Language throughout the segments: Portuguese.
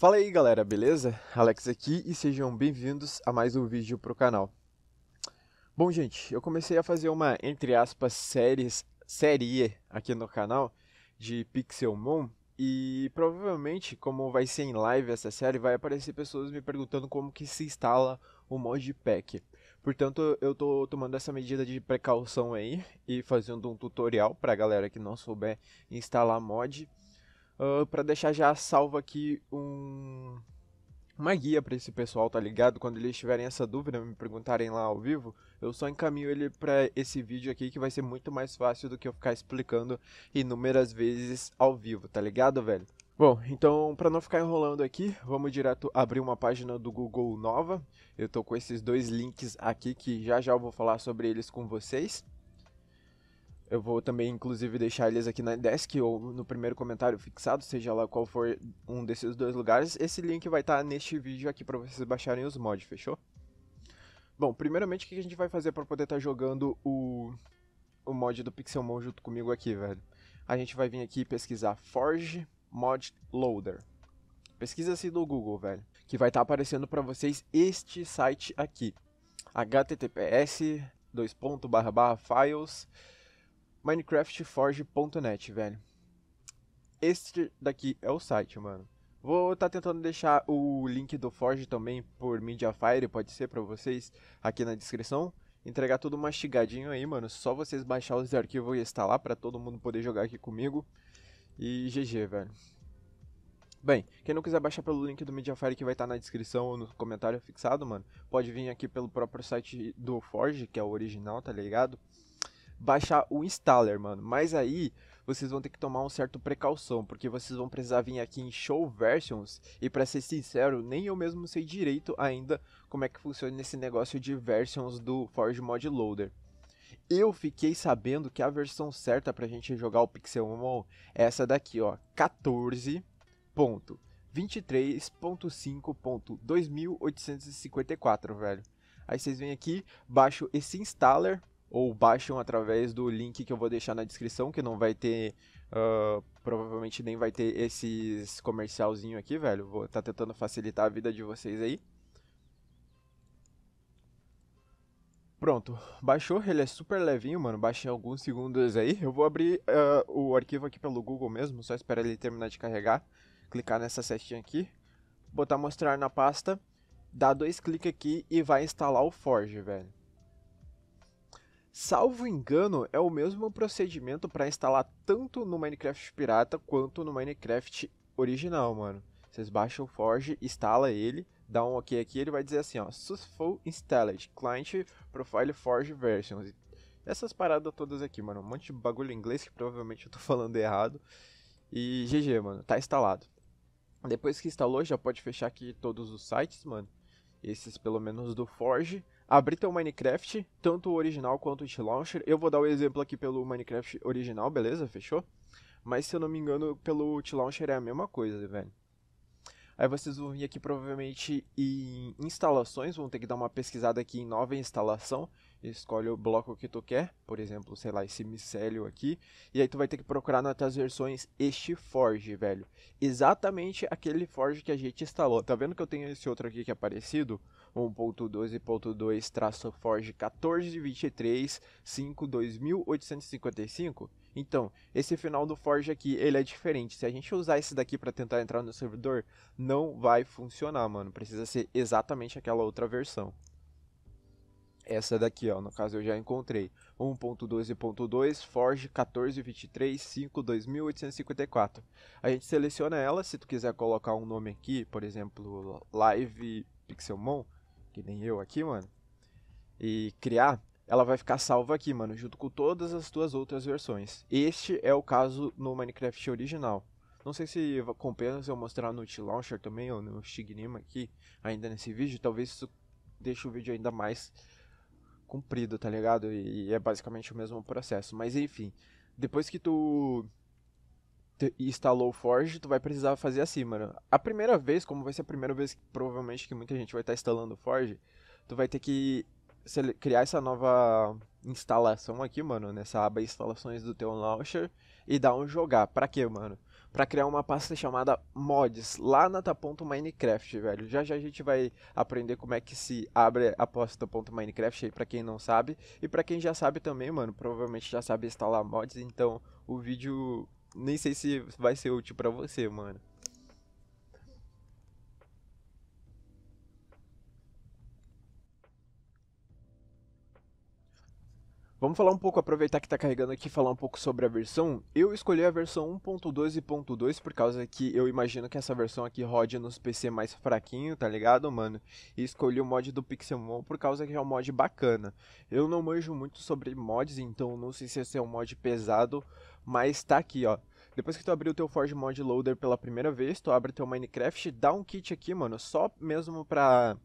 Fala aí galera, beleza? Alex aqui e sejam bem-vindos a mais um vídeo para o canal. Bom gente, eu comecei a fazer uma, entre aspas, séries, série aqui no canal de Pixelmon e provavelmente, como vai ser em live essa série, vai aparecer pessoas me perguntando como que se instala o Modpack. Portanto, eu tô tomando essa medida de precaução aí e fazendo um tutorial para a galera que não souber instalar mod uh, ah, para deixar já salvo aqui um, uma guia para esse pessoal, tá ligado? Quando eles tiverem essa dúvida, me perguntarem lá ao vivo, eu só encaminho ele para esse vídeo aqui que vai ser muito mais fácil do que eu ficar explicando inúmeras vezes ao vivo, tá ligado, velho? Bom, então para não ficar enrolando aqui, vamos direto abrir uma página do Google nova. Eu tô com esses dois links aqui que já já eu vou falar sobre eles com vocês. Eu vou também, inclusive, deixar eles aqui na desk ou no primeiro comentário fixado, seja lá qual for um desses dois lugares. Esse link vai estar tá neste vídeo aqui para vocês baixarem os mods, fechou? Bom, primeiramente, o que a gente vai fazer para poder estar tá jogando o, o mod do Pixelmon junto comigo aqui, velho? A gente vai vir aqui pesquisar Forge Mod Loader. pesquisa assim do Google, velho, que vai estar tá aparecendo para vocês este site aqui. https files minecraftforge.net, velho. Este daqui é o site, mano. Vou estar tá tentando deixar o link do Forge também por Mediafire, pode ser para vocês, aqui na descrição. Entregar tudo mastigadinho aí, mano. Só vocês baixar os arquivos e instalar para todo mundo poder jogar aqui comigo. E GG, velho. Bem, quem não quiser baixar pelo link do Mediafire que vai estar tá na descrição ou no comentário fixado, mano, pode vir aqui pelo próprio site do Forge, que é o original, tá ligado? baixar o installer, mano. Mas aí vocês vão ter que tomar um certo precaução, porque vocês vão precisar vir aqui em Show Versions, e para ser sincero, nem eu mesmo sei direito ainda como é que funciona esse negócio de versions do Forge Mod Loader. Eu fiquei sabendo que a versão certa pra gente jogar o Pixel Mon é essa daqui, ó, 14.23.5.2854, velho. Aí vocês vêm aqui, baixo esse installer, ou baixam através do link que eu vou deixar na descrição, que não vai ter. Uh, provavelmente nem vai ter esses comercialzinho aqui, velho. Vou tá tentando facilitar a vida de vocês aí. Pronto, baixou, ele é super levinho, mano, baixa em alguns segundos aí. Eu vou abrir uh, o arquivo aqui pelo Google mesmo, só espera ele terminar de carregar. Clicar nessa setinha aqui, botar mostrar na pasta, dá dois cliques aqui e vai instalar o Forge, velho. Salvo engano, é o mesmo procedimento para instalar tanto no Minecraft pirata quanto no Minecraft original, mano. Vocês baixam o Forge, instala ele, dá um OK aqui, ele vai dizer assim, ó, successful installed, client profile Forge versions. Essas paradas todas aqui, mano, um monte de bagulho em inglês que provavelmente eu tô falando errado. E GG, mano, tá instalado. Depois que instalou, já pode fechar aqui todos os sites, mano. Esses pelo menos do Forge abrir teu Minecraft, tanto o original quanto o launcher. Eu vou dar o um exemplo aqui pelo Minecraft original, beleza? Fechou? Mas se eu não me engano, pelo launcher é a mesma coisa, velho. Aí vocês vão vir aqui provavelmente em instalações, vão ter que dar uma pesquisada aqui em nova instalação. Escolhe o bloco que tu quer, por exemplo, sei lá, esse micélio aqui. E aí tu vai ter que procurar nas tuas versões este Forge, velho. Exatamente aquele Forge que a gente instalou. Tá vendo que eu tenho esse outro aqui que é parecido? 1.12.2 traço Forge 1423 52855? Então, esse final do Forge aqui, ele é diferente. Se a gente usar esse daqui para tentar entrar no servidor, não vai funcionar, mano. Precisa ser exatamente aquela outra versão. Essa daqui, ó, no caso eu já encontrei. 1.12.2 Forge 1423 2854. A gente seleciona ela, se tu quiser colocar um nome aqui, por exemplo, Live Pixelmon, que nem eu aqui, mano, e criar, ela vai ficar salva aqui, mano, junto com todas as tuas outras versões. Este é o caso no Minecraft original. Não sei se compensa eu mostrar no T-Launcher também, ou no Stignima aqui, ainda nesse vídeo. Talvez isso deixe o vídeo ainda mais comprido, tá ligado? E, e é basicamente o mesmo processo. Mas enfim, depois que tu instalou o Forge, tu vai precisar fazer assim, mano. A primeira vez, como vai ser a primeira vez que, provavelmente que muita gente vai estar tá instalando o Forge, tu vai ter que criar essa nova instalação aqui, mano, nessa aba instalações do teu launcher e dar um jogar. Pra quê, mano? Pra criar uma pasta chamada mods lá na Minecraft, velho. Já já a gente vai aprender como é que se abre a pasta.minecraft aí pra quem não sabe. E pra quem já sabe também, mano, provavelmente já sabe instalar mods, então o vídeo nem sei se vai ser útil para você, mano. Vamos falar um pouco, aproveitar que está carregando aqui, falar um pouco sobre a versão. Eu escolhi a versão 1.12.2 por causa que eu imagino que essa versão aqui rode nos PC mais fraquinho, tá ligado, mano? E escolhi o mod do Pixelmon por causa que é um mod bacana. Eu não manjo muito sobre mods, então não sei se esse é um mod pesado mas tá aqui, ó. Depois que tu abrir o teu Forge Mod Loader pela primeira vez, tu abre teu Minecraft, dá um kit aqui, mano, só mesmo pra...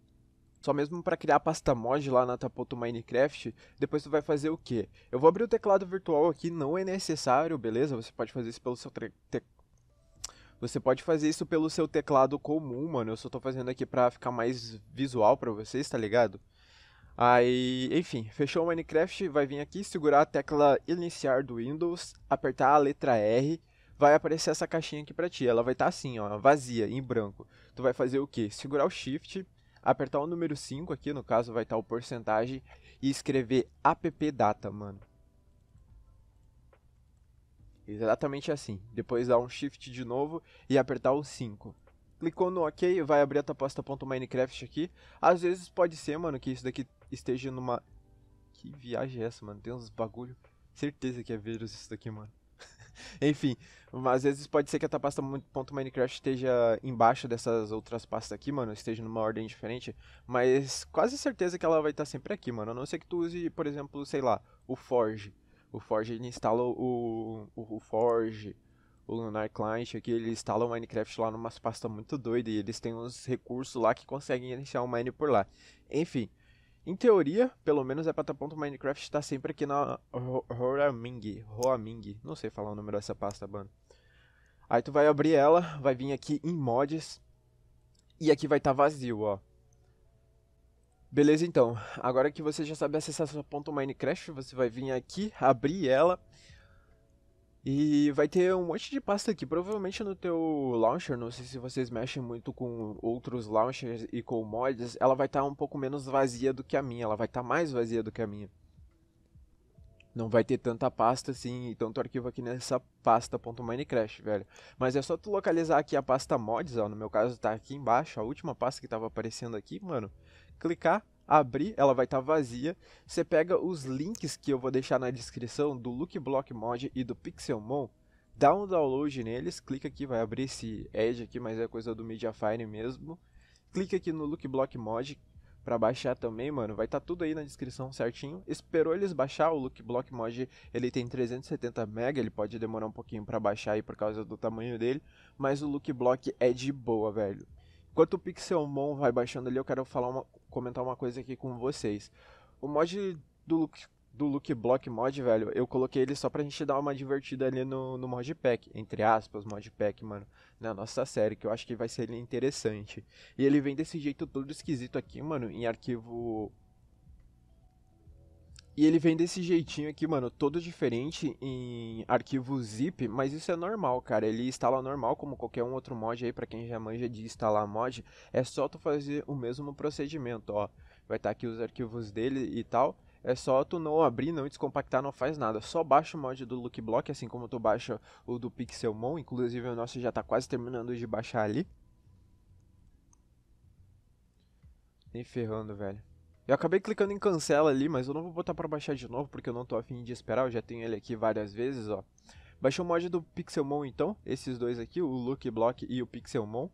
Só mesmo para criar a pasta mod lá na Tapoto Minecraft, depois tu vai fazer o quê? Eu vou abrir o teclado virtual aqui, não é necessário, beleza? Você pode fazer isso pelo seu Você pode fazer isso pelo seu teclado comum, mano. Eu só tô fazendo aqui pra ficar mais visual pra vocês, tá ligado? Aí, enfim, fechou o Minecraft, vai vir aqui, segurar a tecla iniciar do Windows, apertar a letra R, vai aparecer essa caixinha aqui pra ti. Ela vai estar tá assim, ó, vazia, em branco. Tu vai fazer o quê? Segurar o Shift, apertar o número 5 aqui, no caso vai estar tá o porcentagem, e escrever appdata, mano. Exatamente assim. Depois dar um Shift de novo e apertar o 5 clicou no OK, vai abrir a tua pasta.minecraft aqui. Às vezes pode ser, mano, que isso daqui esteja numa. Que viagem é essa, mano? Tem uns bagulho. Certeza que é vírus isso daqui, mano. Enfim, às vezes pode ser que a pasta ponto .minecraft esteja embaixo dessas outras pastas aqui, mano, esteja numa ordem diferente, mas quase certeza que ela vai estar tá sempre aqui, mano, a não ser que tu use, por exemplo, sei lá, o Forge. O Forge, ele instala o, o, o Forge, o Lunar Client aqui, ele instala o Minecraft lá numa pasta muito doida e eles têm uns recursos lá que conseguem iniciar o mine por lá. Enfim, em teoria, pelo menos é pata ponto Minecraft está sempre aqui na Roaming, Roaming, não sei falar o número dessa pasta, mano. Aí tu vai abrir ela, vai vir aqui em mods e aqui vai estar tá vazio, ó. Beleza então, agora que você já sabe acessar sua ponto Minecraft, você vai vir aqui, abrir ela e vai ter um monte de pasta aqui, provavelmente no teu launcher, não sei se vocês mexem muito com outros launchers e com mods, ela vai estar tá um pouco menos vazia do que a minha, ela vai estar tá mais vazia do que a minha. Não vai ter tanta pasta assim e tanto arquivo aqui nessa pasta .minecraft, velho. Mas é só tu localizar aqui a pasta mods, ó, no meu caso tá aqui embaixo, a última pasta que tava aparecendo aqui, mano. Clicar, abrir, ela vai estar tá vazia. Você pega os links que eu vou deixar na descrição do Lookblock Mod e do Pixelmon, dá um download neles, clica aqui, vai abrir esse Edge aqui, mas é coisa do Mediafire mesmo. Clica aqui no Lookblock Mod para baixar também, mano, vai estar tá tudo aí na descrição certinho. Esperou eles baixar o Lookblock Mod, ele tem 370 MB, ele pode demorar um pouquinho para baixar aí por causa do tamanho dele, mas o Lookblock é de boa, velho. Enquanto o Pixelmon vai baixando ali, eu quero falar uma, comentar uma coisa aqui com vocês. O mod do look, do look Block mod, velho, eu coloquei ele só pra gente dar uma divertida ali no, no mod pack, entre aspas, mod pack, mano, na nossa série, que eu acho que vai ser interessante. E ele vem desse jeito todo esquisito aqui, mano, em arquivo e ele vem desse jeitinho aqui, mano, todo diferente em arquivo zip, mas isso é normal, cara. Ele instala normal, como qualquer um outro mod aí, para quem já manja de instalar mod. É só tu fazer o mesmo procedimento, ó. Vai estar tá aqui os arquivos dele e tal. É só tu não abrir, não descompactar, não faz nada. Só baixa o mod do Lookblock, assim como tu baixa o do Pixelmon. Inclusive o nosso já tá quase terminando de baixar ali. Nem ferrando, velho. Eu acabei clicando em cancela ali, mas eu não vou botar para baixar de novo, porque eu não tô afim de esperar, eu já tenho ele aqui várias vezes, ó. baixou o mod do Pixelmon então, esses dois aqui, o Look Block e o Pixelmon.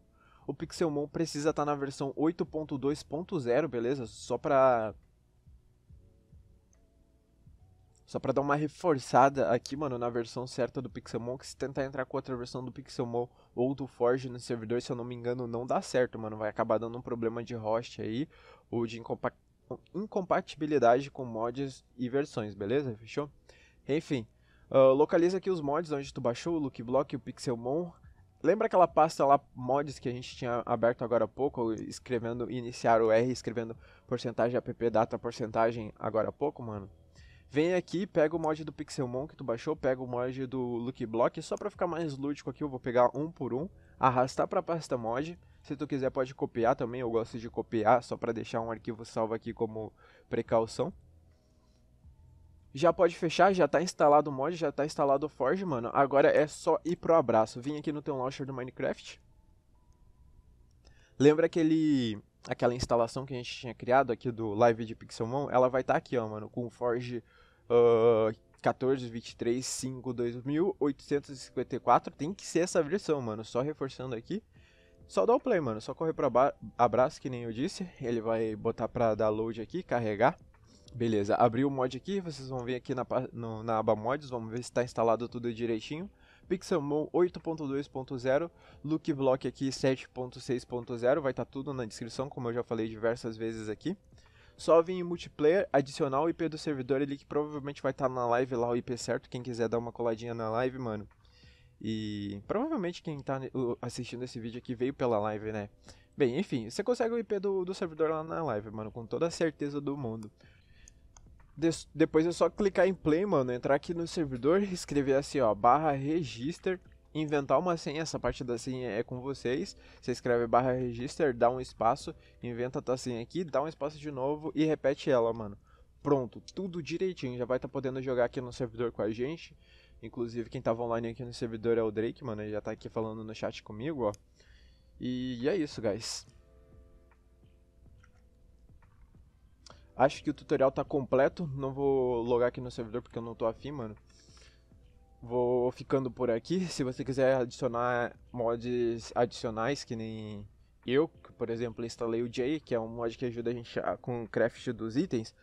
O Pixelmon precisa estar tá na versão 8.2.0, beleza? Só pra... Só pra dar uma reforçada aqui, mano, na versão certa do Pixelmon, que se tentar entrar com outra versão do Pixelmon ou do Forge no servidor, se eu não me engano, não dá certo, mano. Vai acabar dando um problema de host aí, ou de incompatibilidade incompatibilidade com mods e versões, beleza? Fechou? Enfim, uh, localiza aqui os mods onde tu baixou o Lookblock e o Pixelmon. Lembra aquela pasta lá, mods, que a gente tinha aberto agora há pouco, escrevendo, iniciar o R, escrevendo porcentagem app data porcentagem agora há pouco, mano? Vem aqui, pega o mod do Pixelmon que tu baixou, pega o mod do Lookblock, só pra ficar mais lúdico aqui eu vou pegar um por um, arrastar pra pasta mod, se tu quiser pode copiar também, eu gosto de copiar só para deixar um arquivo salvo aqui como precaução. Já pode fechar, já tá instalado o mod, já tá instalado o Forge, mano. Agora é só ir pro abraço. Vim aqui no teu launcher do Minecraft. Lembra aquele aquela instalação que a gente tinha criado aqui do Live de Pixelmon? Ela vai estar tá aqui, ó, mano, com o Forge uh, ah, 2854. Tem que ser essa versão, mano. Só reforçando aqui. Só dá o play, mano. Só correr para abraço, que nem eu disse. Ele vai botar pra download aqui, carregar. Beleza, abri o mod aqui, vocês vão vir aqui na, no, na aba mods, vamos ver se está instalado tudo direitinho. Pixelmon 8.2.0, Lookblock aqui 7.6.0, vai estar tá tudo na descrição, como eu já falei diversas vezes aqui. Só em multiplayer, adicionar o IP do servidor ali, que provavelmente vai estar tá na live lá o IP certo, quem quiser dar uma coladinha na live, mano. E provavelmente quem está assistindo esse vídeo aqui veio pela live, né? Bem, enfim, você consegue o IP do, do servidor lá na live, mano, com toda a certeza do mundo. De depois é só clicar em play, mano, entrar aqui no servidor, escrever assim, ó, barra register, inventar uma senha, essa parte da senha é com vocês. Você escreve barra register, dá um espaço, inventa a tua senha aqui, dá um espaço de novo e repete ela, mano. Pronto, tudo direitinho, já vai estar tá podendo jogar aqui no servidor com a gente. Inclusive, quem tava online aqui no servidor é o Drake, mano. Ele já tá aqui falando no chat comigo, ó. E é isso, guys. Acho que o tutorial tá completo. Não vou logar aqui no servidor porque eu não tô afim, mano. Vou ficando por aqui. Se você quiser adicionar mods adicionais, que nem eu, que, por exemplo, instalei o Jay, que é um mod que ajuda a gente a, com o craft dos itens.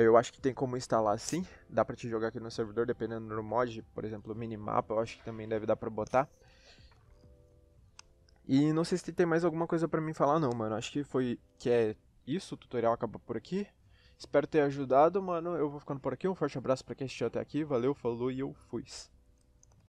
Eu acho que tem como instalar sim, dá para te jogar aqui no servidor, dependendo do mod, por exemplo, minimapa, eu acho que também deve dar para botar. E não sei se tem mais alguma coisa para mim falar não, mano, acho que foi que é isso, o tutorial acaba por aqui. Espero ter ajudado, mano, eu vou ficando por aqui, um forte abraço para quem assistiu até aqui, valeu, falou e eu fui.